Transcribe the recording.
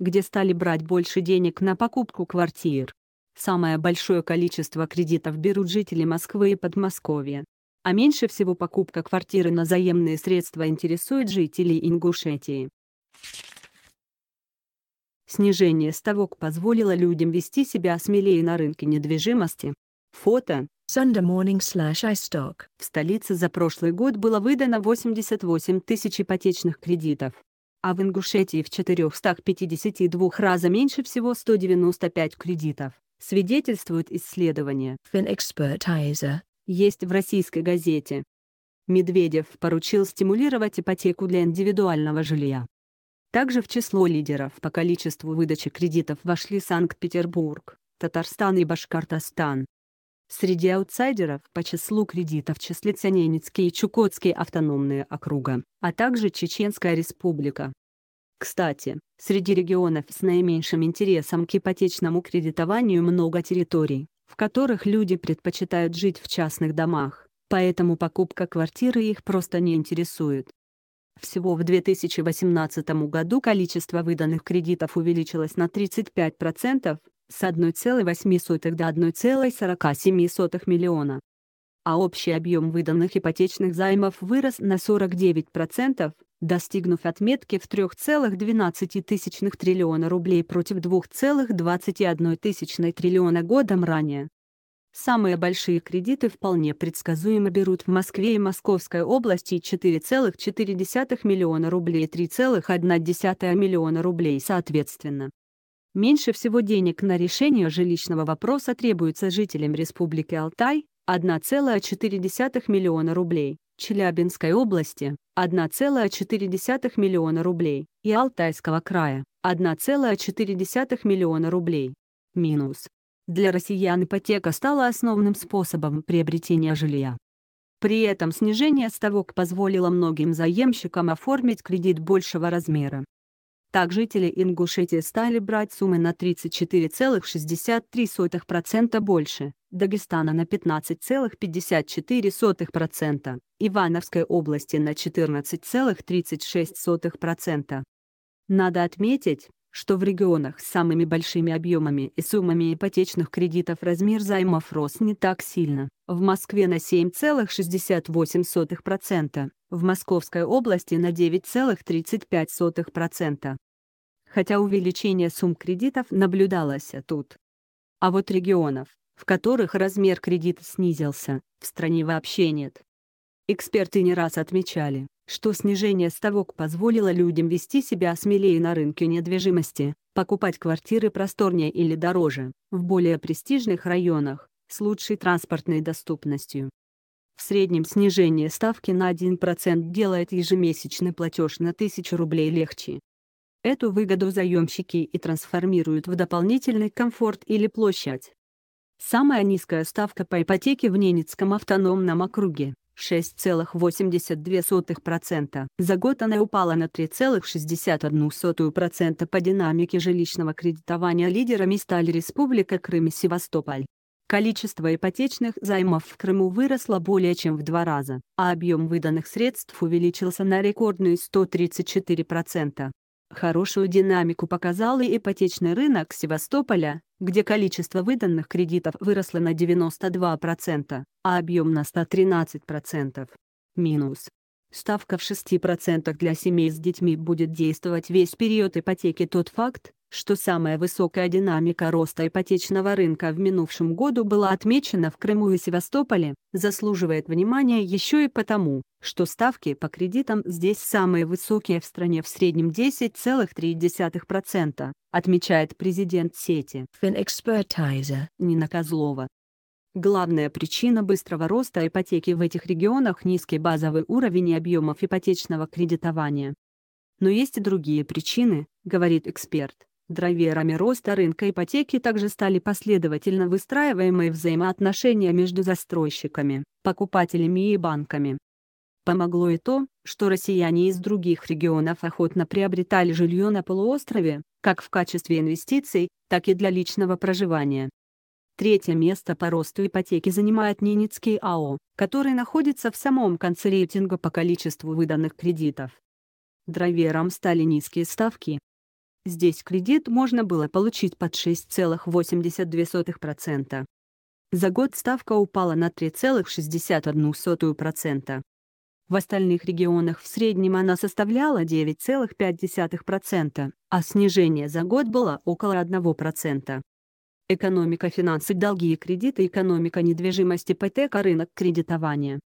где стали брать больше денег на покупку квартир. Самое большое количество кредитов берут жители Москвы и Подмосковья. А меньше всего покупка квартиры на заемные средства интересует жителей Ингушетии. Снижение ставок позволило людям вести себя смелее на рынке недвижимости. Фото. Sunday morning slash iStock. В столице за прошлый год было выдано 88 тысяч ипотечных кредитов а в Ингушетии в 452 раза меньше всего 195 кредитов, свидетельствует исследование FinExpertiser, есть в российской газете. Медведев поручил стимулировать ипотеку для индивидуального жилья. Также в число лидеров по количеству выдачи кредитов вошли Санкт-Петербург, Татарстан и Башкортостан. Среди аутсайдеров по числу кредитов числится Ненецкий и Чукотский автономные округа, а также Чеченская республика. Кстати, среди регионов с наименьшим интересом к ипотечному кредитованию много территорий, в которых люди предпочитают жить в частных домах, поэтому покупка квартиры их просто не интересует. Всего в 2018 году количество выданных кредитов увеличилось на 35%, с 1,8 до 1,47 миллиона. А общий объем выданных ипотечных займов вырос на 49%, достигнув отметки в 3,12 триллиона рублей против 2,21 триллиона годом ранее. Самые большие кредиты вполне предсказуемо берут в Москве и Московской области 4,4 миллиона рублей и 3,1 миллиона рублей соответственно. Меньше всего денег на решение жилищного вопроса требуется жителям Республики Алтай 1,4 миллиона рублей, Челябинской области 1,4 миллиона рублей и Алтайского края 1,4 миллиона рублей. Минус. Для россиян ипотека стала основным способом приобретения жилья. При этом снижение ставок позволило многим заемщикам оформить кредит большего размера, так жители Ингушетии стали брать суммы на 34,63% больше, Дагестана на 15,54%, Ивановской области на 14,36%. Надо отметить, что в регионах с самыми большими объемами и суммами ипотечных кредитов размер займов рос не так сильно. В Москве на 7,68%, в Московской области на 9,35%. Хотя увеличение сумм кредитов наблюдалось тут. А вот регионов, в которых размер кредита снизился, в стране вообще нет. Эксперты не раз отмечали, что снижение ставок позволило людям вести себя смелее на рынке недвижимости, покупать квартиры просторнее или дороже, в более престижных районах, с лучшей транспортной доступностью. В среднем снижение ставки на 1% делает ежемесячный платеж на 1000 рублей легче. Эту выгоду заемщики и трансформируют в дополнительный комфорт или площадь. Самая низкая ставка по ипотеке в Ненецком автономном округе 6,82%. За год она упала на 3,61% по динамике жилищного кредитования лидерами стали Республика Крым и Севастополь. Количество ипотечных займов в Крыму выросло более чем в два раза, а объем выданных средств увеличился на рекордные 134%. Хорошую динамику показал и ипотечный рынок Севастополя, где количество выданных кредитов выросло на 92%, а объем на 113%. Минус. Ставка в 6% для семей с детьми будет действовать весь период ипотеки. Тот факт, что самая высокая динамика роста ипотечного рынка в минувшем году была отмечена в Крыму и Севастополе, заслуживает внимания еще и потому, что ставки по кредитам здесь самые высокие в стране в среднем 10,3%, отмечает президент сети FinExpertizer Нина Козлова. Главная причина быстрого роста ипотеки в этих регионах – низкий базовый уровень объемов ипотечного кредитования. Но есть и другие причины, говорит эксперт. Драйверами роста рынка ипотеки также стали последовательно выстраиваемые взаимоотношения между застройщиками, покупателями и банками. Помогло и то, что россияне из других регионов охотно приобретали жилье на полуострове, как в качестве инвестиций, так и для личного проживания. Третье место по росту ипотеки занимает Ненецкий АО, который находится в самом конце рейтинга по количеству выданных кредитов. Драйвером стали низкие ставки, Здесь кредит можно было получить под 6,82%. За год ставка упала на 3,61%. В остальных регионах в среднем она составляла 9,5%, а снижение за год было около 1%. Экономика финансы, долги и кредиты, экономика недвижимости, ПТК, рынок кредитования.